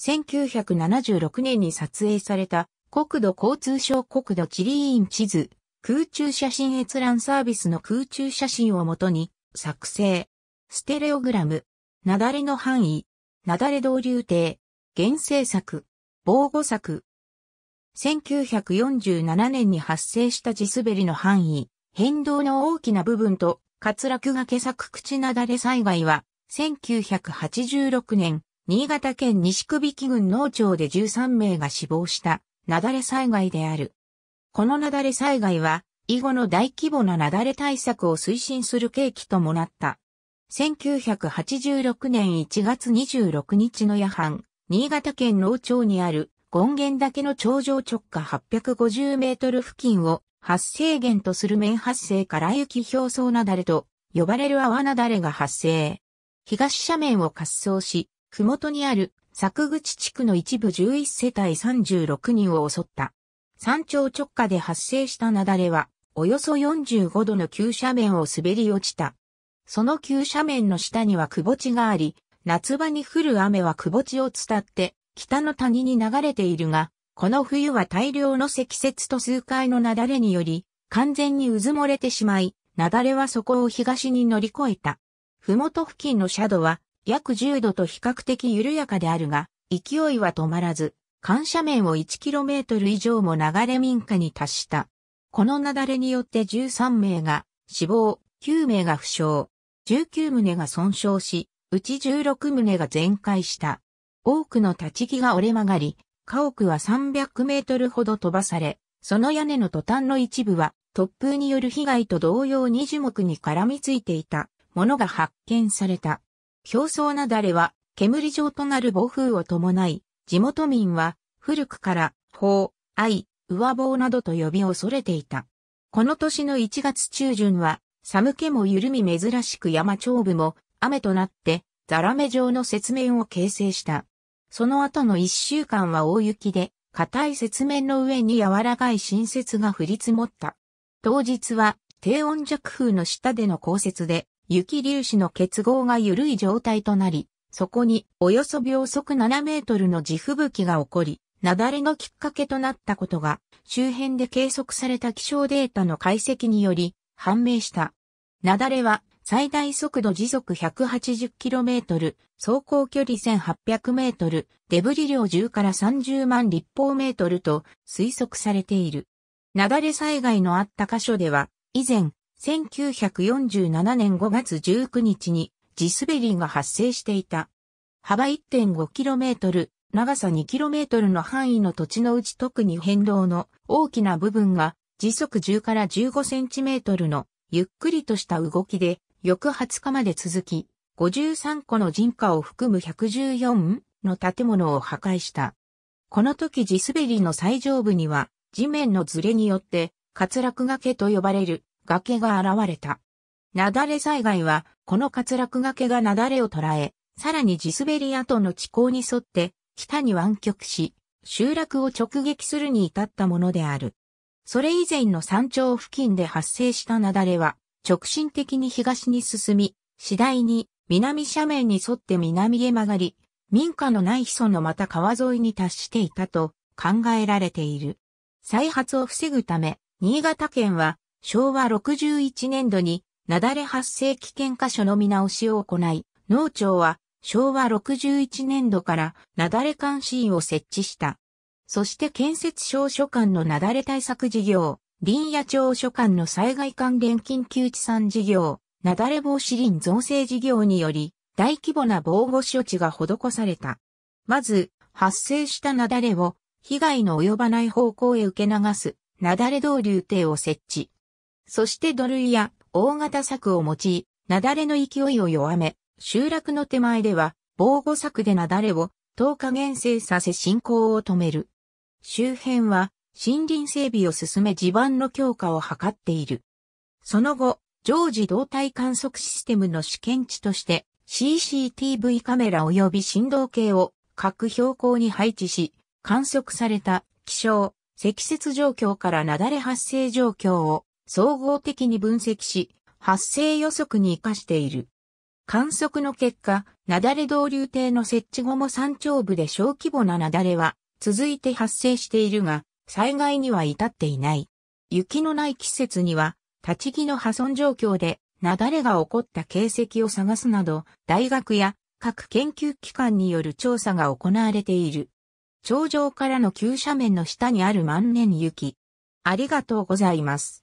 1976年に撮影された国土交通省国土地理院地図、空中写真閲覧サービスの空中写真をもとに作成。ステレオグラム、雪崩の範囲、雪崩導流堤、原生作。防護作。1947年に発生した地滑りの範囲、変動の大きな部分と滑落がけ作口なだれ災害は、1986年、新潟県西首引郡農町で13名が死亡した、雪崩災害である。この雪崩災害は、以後の大規模な雪崩対策を推進する契機ともなった。1986年1月26日の夜半、新潟県農町にある権現岳の頂上直下850メートル付近を発生源とする面発生から雪表層雪崩と呼ばれる泡雪崩が発生。東斜面を滑走し、ふもとにある作口地区の一部11世帯36人を襲った。山頂直下で発生した雪崩は、およそ45度の急斜面を滑り落ちた。その急斜面の下には窪地があり、夏場に降る雨は窪地を伝って、北の谷に流れているが、この冬は大量の積雪と数回の雪崩により、完全に渦漏れてしまい、雪崩はそこを東に乗り越えた。ふもと付近のシャドは約10度と比較的緩やかであるが、勢いは止まらず、緩斜面を 1km 以上も流れ民家に達した。この雪崩によって13名が死亡、9名が負傷、19棟が損傷し、うち16棟が全壊した。多くの立ち木が折れ曲がり、家屋は300メートルほど飛ばされ、その屋根のトタンの一部は突風による被害と同様に樹木に絡みついていたものが発見された。表層なだれは、煙状となる暴風を伴い、地元民は、古くから、法、愛、上棒などと呼び恐れていた。この年の1月中旬は、寒気も緩み珍しく山頂部も雨となって、ザラメ状の雪面を形成した。その後の一週間は大雪で、硬い雪面の上に柔らかい新雪が降り積もった。当日は、低温弱風の下での降雪で、雪粒子の結合が緩い状態となり、そこにおよそ秒速7メートルの地吹雪が起こり、雪崩のきっかけとなったことが、周辺で計測された気象データの解析により判明した。雪崩は最大速度時速 180km、走行距離 1800m、デブリ量10から30万立方メートルと推測されている。雪崩災害のあった箇所では、以前、1947年5月19日に地滑りが発生していた。幅 1.5km、長さ 2km の範囲の土地のうち特に変動の大きな部分が時速10から 15cm のゆっくりとした動きで翌20日まで続き、53個の人家を含む114の建物を破壊した。この時地滑りの最上部には地面のずれによって滑落崖と呼ばれる崖が現れた。雪崩災害は、この滑落崖が雪崩を捉え、さらに地滑り跡の地溝に沿って、北に湾曲し、集落を直撃するに至ったものである。それ以前の山頂付近で発生した雪崩は、直進的に東に進み、次第に南斜面に沿って南へ曲がり、民家のないそのまた川沿いに達していたと考えられている。再発を防ぐため、新潟県は昭和61年度に、雪崩発生危険箇所の見直しを行い、農庁は昭和61年度から雪崩監視員を設置した。そして建設省所管の雪崩対策事業、林野庁所管の災害関連緊急地産事業、雪崩防止林造成事業により、大規模な防護処置が施された。まず、発生した雪崩を、被害の及ばない方向へ受け流す、雪崩れ導流堤を設置。そして土塁や大型柵を用い、雪崩の勢いを弱め、集落の手前では防護柵で雪崩を等加減生させ進行を止める。周辺は森林整備を進め地盤の強化を図っている。その後、常時動態観測システムの試験地として CCTV カメラ及び振動計を各標高に配置し、観測された気象、積雪状況から雪崩発生状況を総合的に分析し、発生予測に活かしている。観測の結果、雪崩導流堤の設置後も山頂部で小規模な雪崩は続いて発生しているが、災害には至っていない。雪のない季節には、立ち木の破損状況で雪崩が起こった形跡を探すなど、大学や各研究機関による調査が行われている。頂上からの急斜面の下にある万年雪。ありがとうございます。